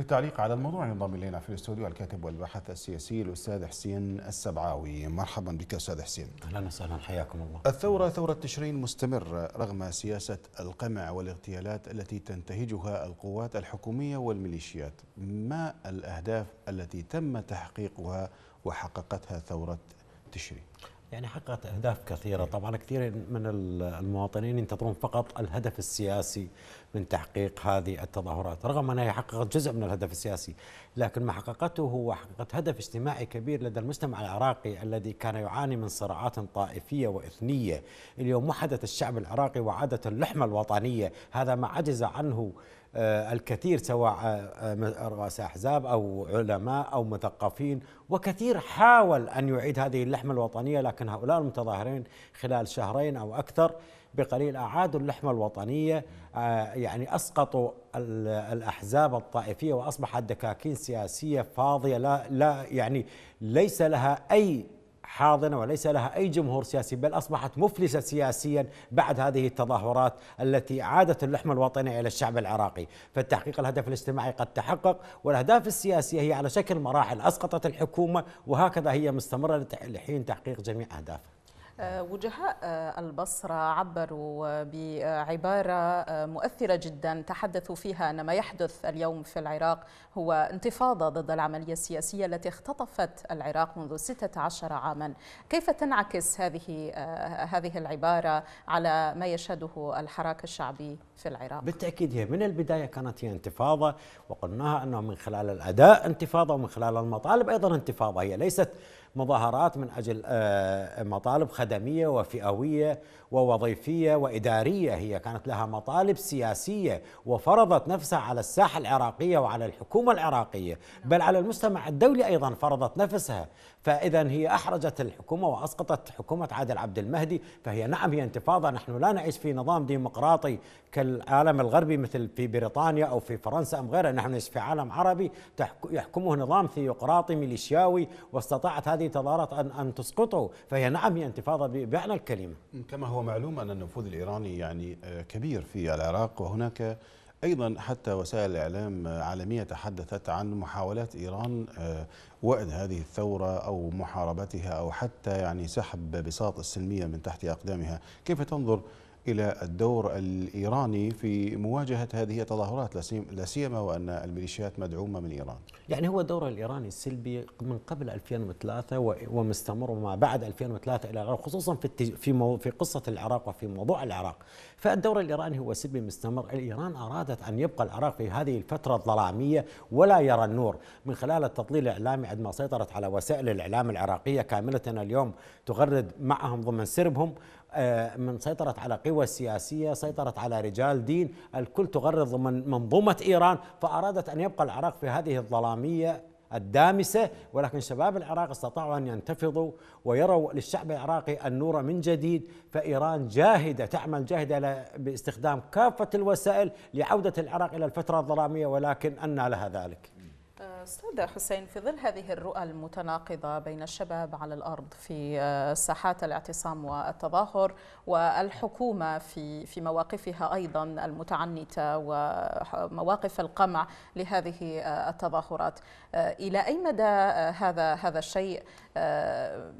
للتعليق على الموضوع ينضم الينا في الاستوديو الكاتب والباحث السياسي الاستاذ حسين السبعاوي مرحبا بك استاذ حسين اهلا وسهلا حياكم الله الثوره ثوره تشرين مستمره رغم سياسه القمع والاغتيالات التي تنتهجها القوات الحكوميه والميليشيات ما الاهداف التي تم تحقيقها وحققتها ثوره تشرين يعني حققت اهداف كثيره إيه. طبعا كثير من المواطنين ينتظرون فقط الهدف السياسي من تحقيق هذه التظاهرات رغم انها حققت جزء من الهدف السياسي لكن ما حققته هو حققت هدف اجتماعي كبير لدى المجتمع العراقي الذي كان يعاني من صراعات طائفيه واثنيه اليوم وحدت الشعب العراقي وعادت اللحمه الوطنيه هذا ما عجز عنه آه، الكثير سواء آه، آه، رؤساء احزاب او علماء او مثقفين وكثير حاول ان يعيد هذه اللحمه الوطنيه لكن هؤلاء المتظاهرين خلال شهرين او اكثر بقليل اعادوا اللحمه الوطنيه يعني اسقطوا الاحزاب الطائفيه واصبحت دكاكين سياسيه فاضيه لا لا يعني ليس لها اي حاضنة وليس لها أي جمهور سياسي بل أصبحت مفلسة سياسيا بعد هذه التظاهرات التي عادت اللحمة الوطنية إلى الشعب العراقي فالتحقيق الهدف الاجتماعي قد تحقق والأهداف السياسية هي على شكل مراحل أسقطت الحكومة وهكذا هي مستمرة لحين تحقيق جميع أهدافها وجهاء آه، البصرة عبروا بعبارة آه، مؤثرة جدا تحدثوا فيها أن ما يحدث اليوم في العراق هو انتفاضة ضد العملية السياسية التي اختطفت العراق منذ 16 عاما كيف تنعكس هذه آه، هذه العبارة على ما يشهده الحراك الشعبي في العراق؟ بالتأكيد هي من البداية كانت هي انتفاضة وقلناها أنه من خلال الأداء انتفاضة ومن خلال المطالب أيضا انتفاضة هي ليست مظاهرات من أجل آه، مطالب خدمية وفئوية ووظيفية وإدارية هي كانت لها مطالب سياسية وفرضت نفسها على الساحة العراقية وعلى الحكومة العراقية بل على المجتمع الدولي أيضا فرضت نفسها فإذا هي أحرجت الحكومة وأسقطت حكومة عادل عبد المهدي فهي نعم هي انتفاضة نحن لا نعيش في نظام ديمقراطي كالعالم الغربي مثل في بريطانيا أو في فرنسا أم غيرها نحن نعيش في عالم عربي يحكمه نظام ثيوقراطي ميليشياوي واستطاعت هذه هذه تظاهرت أن أن تسقطه فهي نعم هي انتفاضة بمعنى الكلمة كما هو معلوم أن النفوذ الإيراني يعني آه، كبير في العراق وهناك أيضا حتى وسائل الإعلام آه، عالمية تحدثت عن محاولات إيران آه، وئد هذه الثورة أو محاربتها أو حتى يعني سحب بساط السلمية من تحت أقدامها كيف تنظر الى الدور الإيراني في مواجهة هذه التظاهرات لا سيما وأن الميليشيات مدعومة من إيران يعني هو الدور الإيراني السلبي من قبل 2003 ومستمر وما بعد 2003 إلى العراق خصوصا في في في قصة العراق وفي موضوع العراق فالدور الإيراني هو سلبي مستمر الإيران أرادت أن يبقى العراق في هذه الفترة الظلامية ولا يرى النور من خلال التضليل الإعلامي عندما سيطرت على وسائل الإعلام العراقية كاملة اليوم تغرد معهم ضمن سربهم آه، من سيطرت على قوى سياسية سيطرت على رجال دين الكل تغرض من منظومة إيران فأرادت أن يبقى العراق في هذه الظلامية الدامسة ولكن شباب العراق استطاعوا أن ينتفضوا ويروا للشعب العراقي النور من جديد فإيران جاهدة تعمل جاهدة باستخدام كافة الوسائل لعودة العراق إلى الفترة الظلامية ولكن أنى لها ذلك استاذ حسين في ظل هذه الرؤى المتناقضه بين الشباب على الارض في آه، ساحات الاعتصام والتظاهر والحكومه في في مواقفها ايضا المتعنته ومواقف القمع لهذه آه، التظاهرات آه، الى اي مدى هذا هذا الشيء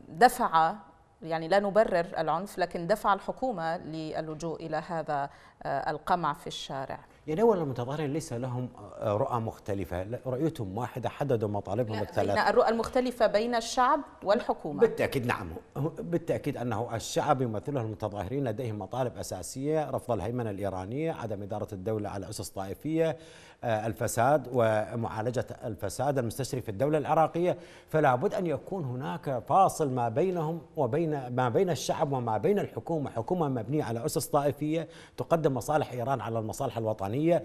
دفع يعني لا نبرر العنف لكن دفع الحكومه للجوء الى هذا القمع في الشارع يعني أول المتظاهرين ليس لهم آه، رؤى مختلفة رؤيتهم واحدة حددوا مطالبهم الثلاث الرؤى المختلفة بين الشعب والحكومة بالتأكيد نعم بالتأكيد أنه الشعب يمثله المتظاهرين لديهم مطالب أساسية رفض الهيمنة الإيرانية عدم إدارة الدولة على أسس طائفية آه، الفساد ومعالجة الفساد المستشري في الدولة العراقية فلا بد أن يكون هناك فاصل ما بينهم وبين ما بين الشعب وما بين الحكومة حكومة مبنية على أسس طائفية تقدم مصالح إيران على المصالح الوطنية الوطنية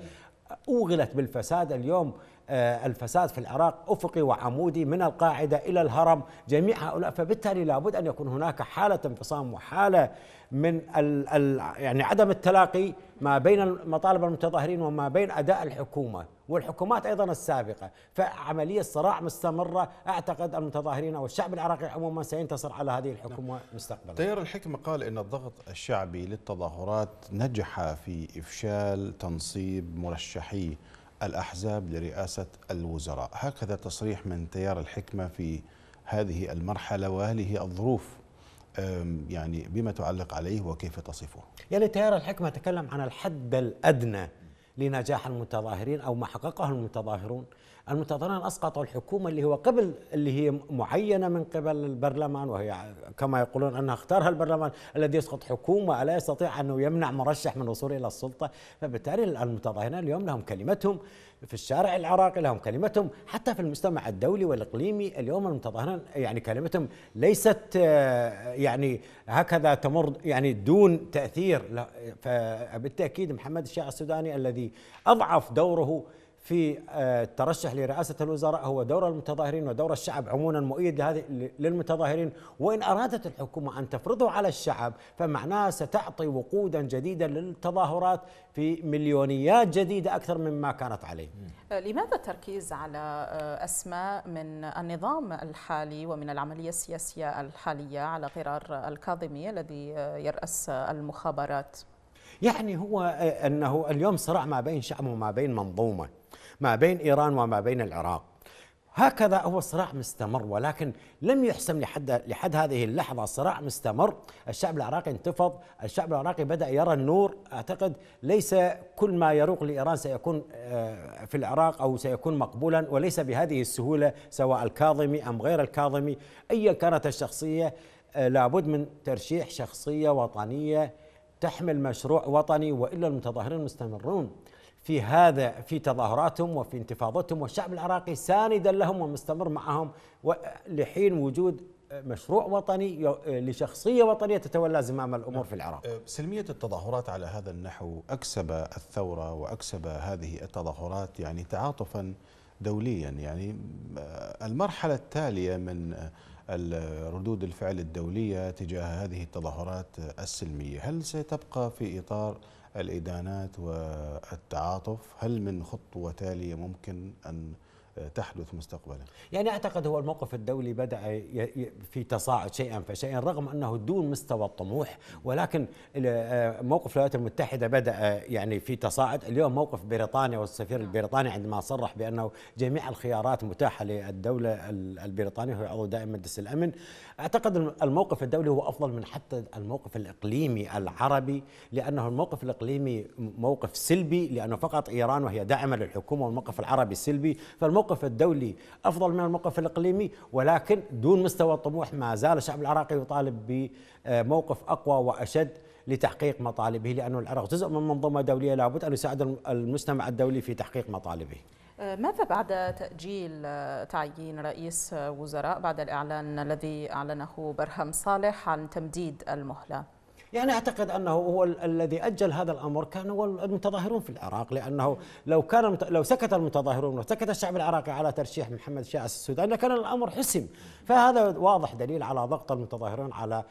أوغلت بالفساد اليوم آه، الفساد في العراق أفقي وعمودي من القاعدة إلى الهرم جميع هؤلاء فبالتالي لابد أن يكون هناك حالة انفصام وحالة من الـ الـ يعني عدم التلاقي ما بين مطالب المتظاهرين وما بين أداء الحكومة والحكومات ايضا السابقه، فعمليه صراع مستمره اعتقد المتظاهرين او الشعب العراقي عموما سينتصر على هذه الحكومه نعم. مستقبلا. تيار الحكمه قال ان الضغط الشعبي للتظاهرات نجح في افشال تنصيب مرشحي الاحزاب لرئاسه الوزراء، هكذا تصريح من تيار الحكمه في هذه المرحله وهذه الظروف يعني بما تعلق عليه وكيف تصفه؟ يعني تيار الحكمه تكلم عن الحد الادنى لنجاح المتظاهرين او ما حققه المتظاهرون المتظاهرين اسقطوا الحكومه اللي هو قبل اللي هي معينه من قبل البرلمان وهي كما يقولون انها اختارها البرلمان الذي يسقط حكومه الا يستطيع انه يمنع مرشح من الوصول الى السلطه فبالتالي المتظاهرين اليوم لهم كلمتهم في الشارع العراقي لهم كلمتهم حتى في المجتمع الدولي والاقليمي اليوم المتظاهرين يعني كلمتهم ليست آه، يعني هكذا تمر يعني دون تاثير فبالتاكيد محمد الشيع السوداني الذي اضعف دوره في الترشح آه، لرئاسة الوزراء هو دور المتظاهرين ودور الشعب عموما مؤيد لهذه للمتظاهرين وإن أرادت الحكومة أن تفرضه على الشعب فمعناها ستعطي وقودا جديدا للتظاهرات في مليونيات جديدة أكثر مما كانت عليه آه، لماذا التركيز على آه، أسماء من النظام الحالي ومن العملية السياسية الحالية على غرار الكاظمي الذي يرأس المخابرات يعني هو أنه اليوم صراع ما بين شعب وما بين منظومة ما بين إيران وما بين العراق هكذا هو صراع مستمر ولكن لم يحسم لحد لحد هذه اللحظه صراع مستمر، الشعب العراقي انتفض، الشعب العراقي بدا يرى النور، اعتقد ليس كل ما يروق لايران سيكون آه، في العراق او سيكون مقبولا وليس بهذه السهوله سواء الكاظمي ام غير الكاظمي، ايا كانت الشخصيه آه، لابد من ترشيح شخصيه وطنيه تحمل مشروع وطني والا المتظاهرين مستمرون. في هذا في تظاهراتهم وفي انتفاضتهم والشعب العراقي ساندا لهم ومستمر معهم لحين وجود مشروع وطني لشخصيه وطنيه تتولى زمام الامور في العراق. أه، سلميه التظاهرات على هذا النحو اكسب الثوره واكسب هذه التظاهرات يعني تعاطفا دوليا يعني أه، المرحله التاليه من ردود الفعل الدوليه تجاه هذه التظاهرات السلميه، هل ستبقى في اطار الإدانات والتعاطف هل من خطوة تالية ممكن أن تحدث مستقبلا يعني أعتقد هو الموقف الدولي بدأ في تصاعد شيئا فشيئا رغم أنه دون مستوى الطموح ولكن آه، موقف الولايات المتحدة بدأ آه، يعني في تصاعد اليوم موقف بريطانيا والسفير البريطاني عندما صرح بأنه جميع الخيارات متاحة للدولة البريطانية هو عضو دائم مجلس الأمن أعتقد الموقف الدولي هو أفضل من حتى الموقف الإقليمي العربي لأنه الموقف الإقليمي موقف سلبي لأنه فقط إيران وهي داعمة للحكومة والموقف العربي سلبي فالموقف الموقف الدولي أفضل من الموقف الإقليمي ولكن دون مستوى الطموح ما زال الشعب العراقي يطالب بموقف أقوى وأشد لتحقيق مطالبه لانه العراق جزء من منظومة دولية لابد أن يساعد المجتمع الدولي في تحقيق مطالبه آه، ماذا بعد تأجيل آه، تعيين رئيس وزراء بعد الإعلان الذي أعلنه برهم صالح عن تمديد المهلة؟ يعني اعتقد انه هو ال الذي اجل هذا الامر كان هو المتظاهرون في العراق لانه لو كان لو سكت المتظاهرون وسكت الشعب العراقي على ترشيح محمد شاعس السوداني لكان الامر حسم فهذا واضح دليل على ضغط المتظاهرون على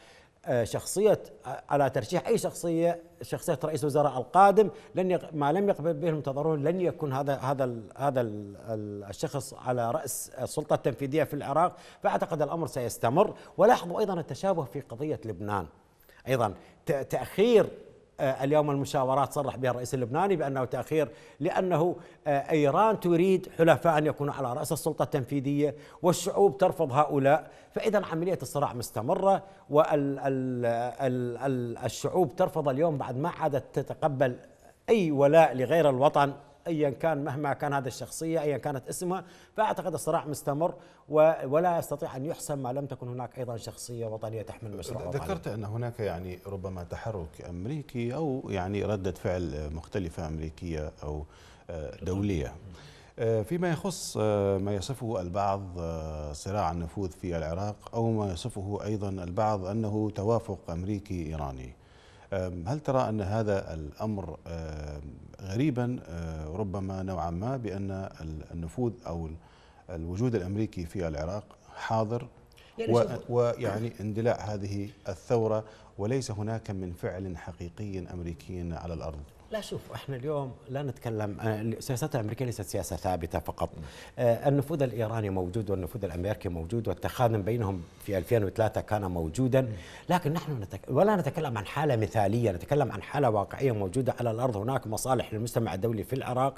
آه، شخصية آه، على ترشيح أي شخصية شخصية رئيس الوزراء القادم لن يق... ما لم يقبل به المتظاهرون لن يكون هذا هذا ال... هذا ال... الشخص على رأس السلطة التنفيذية في العراق فأعتقد الأمر سيستمر ولاحظوا أيضا التشابه في قضية لبنان أيضا تاخير آه، اليوم المشاورات صرح بها الرئيس اللبناني بانه تاخير لانه آه، ايران تريد حلفاء ان يكونوا على راس السلطه التنفيذيه والشعوب ترفض هؤلاء، فاذا عمليه الصراع مستمره والشعوب ترفض اليوم بعد ما عادت تتقبل اي ولاء لغير الوطن ايا كان مهما كان هذا الشخصيه ايا كانت اسمها فاعتقد الصراع مستمر ولا يستطيع ان يحسم ما لم تكن هناك ايضا شخصيه وطنيه تحمل مشروع ذكرت ان هناك يعني ربما تحرك امريكي او يعني رده فعل مختلفه امريكيه او آه، دوليه آه، فيما يخص آه، ما يصفه البعض صراع النفوذ في العراق او ما يصفه ايضا البعض انه توافق امريكي ايراني هل ترى ان هذا الامر غريبا ربما نوعا ما بأن النفوذ أو الوجود الأمريكي في العراق حاضر يعني ويعني اندلاع هذه الثورة وليس هناك من فعل حقيقي أمريكي على الأرض لا شوف احنا اليوم لا نتكلم آه، السياسات الامريكيه ليست سياسه ثابته فقط آه، النفوذ الايراني موجود والنفوذ الامريكي موجود والتخادم بينهم في 2003 كان موجودا لكن نحن نتك... ولا نتكلم عن حاله مثاليه نتكلم عن حاله واقعيه موجوده على الارض هناك مصالح للمجتمع الدولي في العراق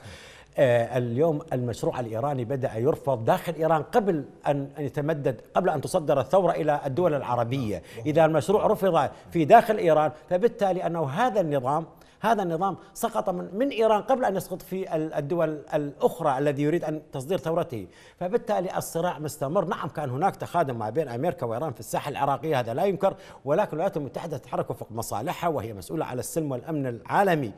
آه، اليوم المشروع الايراني بدا يرفض داخل ايران قبل ان يتمدد قبل ان تصدر الثوره الى الدول العربيه نعم. اذا المشروع رفض في داخل ايران فبالتالي انه هذا النظام هذا النظام سقط من, من إيران قبل أن يسقط في الدول الأخرى الذي يريد أن تصدير ثورته فبالتالي الصراع مستمر نعم كان هناك تخادم ما بين أمريكا وإيران في الساحة العراقية هذا لا ينكر ولكن الولايات المتحدة تتحرك وفق مصالحها وهي مسؤولة على السلم والأمن العالمي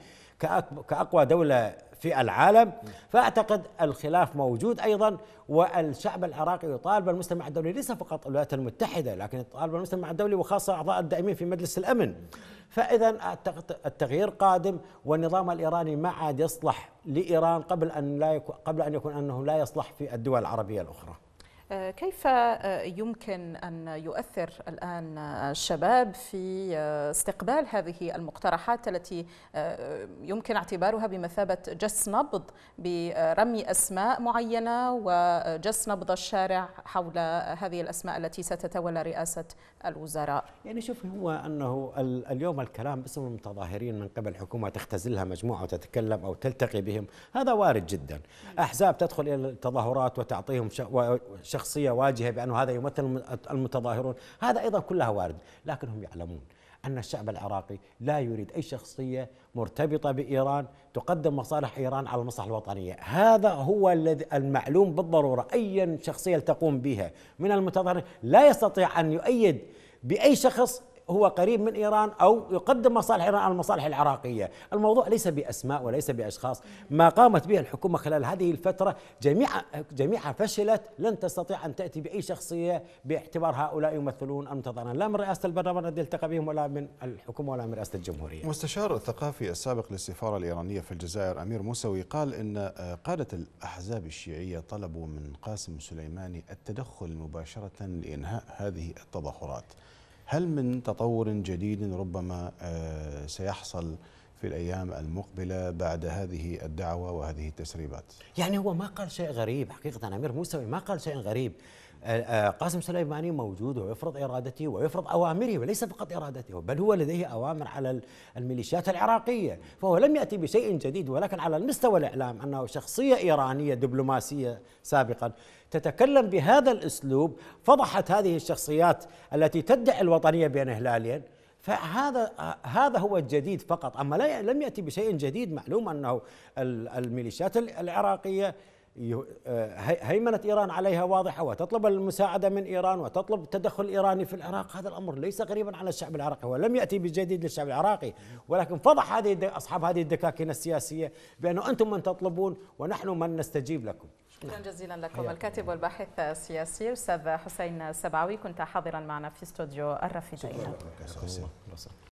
كأقوى دولة في العالم فأعتقد الخلاف موجود أيضا والشعب العراقي يطالب المجتمع الدولي ليس فقط الولايات المتحدة لكن يطالب المجتمع الدولي وخاصة أعضاء الدائمين في مجلس الأمن فإذا أعتقد التغيير قادم والنظام الإيراني ما عاد يصلح لإيران قبل أن لا يكون قبل أن يكون أنه لا يصلح في الدول العربية الأخرى آه، كيف آه، يمكن أن يؤثر الآن الشباب في آه، استقبال هذه المقترحات التي يمكن اعتبارها بمثابة جس نبض برمي أسماء معينة وجس نبض الشارع حول هذه الأسماء التي ستتولى رئاسة الوزراء يعني شوف هو أنه اليوم الكلام باسم المتظاهرين من قبل حكومة تختزلها مجموعة وتتكلم أو تلتقي بهم هذا وارد جدا نعم. أحزاب تدخل إلى التظاهرات وتعطيهم شخص شخصية واجهة بأنه هذا يمثل المتظاهرون هذا أيضا كلها وارد لكن هم يعلمون أن الشعب العراقي لا يريد أي شخصية مرتبطة بإيران تقدم مصالح إيران على المصلحة الوطنية هذا هو الذي المعلوم بالضرورة أي شخصية تقوم بها من المتظاهرين لا يستطيع أن يؤيد بأي شخص هو قريب من ايران او يقدم مصالح ايران على المصالح العراقيه، الموضوع ليس باسماء وليس باشخاص، ما قامت به الحكومه خلال هذه الفتره جميعها جميعها فشلت، لن تستطيع ان تاتي باي شخصيه باعتبار هؤلاء يمثلون المنتظرين، لا من رئاسه البرلمان الذي التقى بهم ولا من الحكومه ولا من رئاسه الجمهوريه. مستشار الثقافي السابق للسفاره الايرانيه في الجزائر امير موسوي قال ان آه، قاده الاحزاب الشيعيه طلبوا من قاسم سليماني التدخل مباشره لانهاء هذه التظاهرات. هل من تطور جديد ربما آه، سيحصل في الأيام المقبلة بعد هذه الدعوة وهذه التسريبات يعني هو ما قال شيء غريب حقيقة أمير موسوي ما قال شيء غريب قاسم سليماني موجود ويفرض إرادته ويفرض أوامره وليس فقط إرادته بل هو لديه أوامر على الميليشيات العراقية فهو لم يأتي بشيء جديد ولكن على المستوى الإعلام أنه شخصية إيرانية دبلوماسية سابقا تتكلم بهذا الأسلوب فضحت هذه الشخصيات التي تدعي الوطنية بين هلالين فهذا هذا هو الجديد فقط اما لم ياتي بشيء جديد معلوم انه الميليشيات العراقيه آه، هيمنة إيران عليها واضحة وتطلب المساعدة من إيران وتطلب التدخل الإيراني في العراق هذا الأمر ليس غريبا على الشعب العراقي ولم يأتي بجديد للشعب العراقي ولكن فضح هذه أصحاب هذه الدكاكين السياسية بأنه أنتم من تطلبون ونحن من نستجيب لكم شكرا جزيلا لكم الكاتب والباحث السياسي أستاذ حسين سبعوي كنت حاضرا معنا في استوديو الرفيجين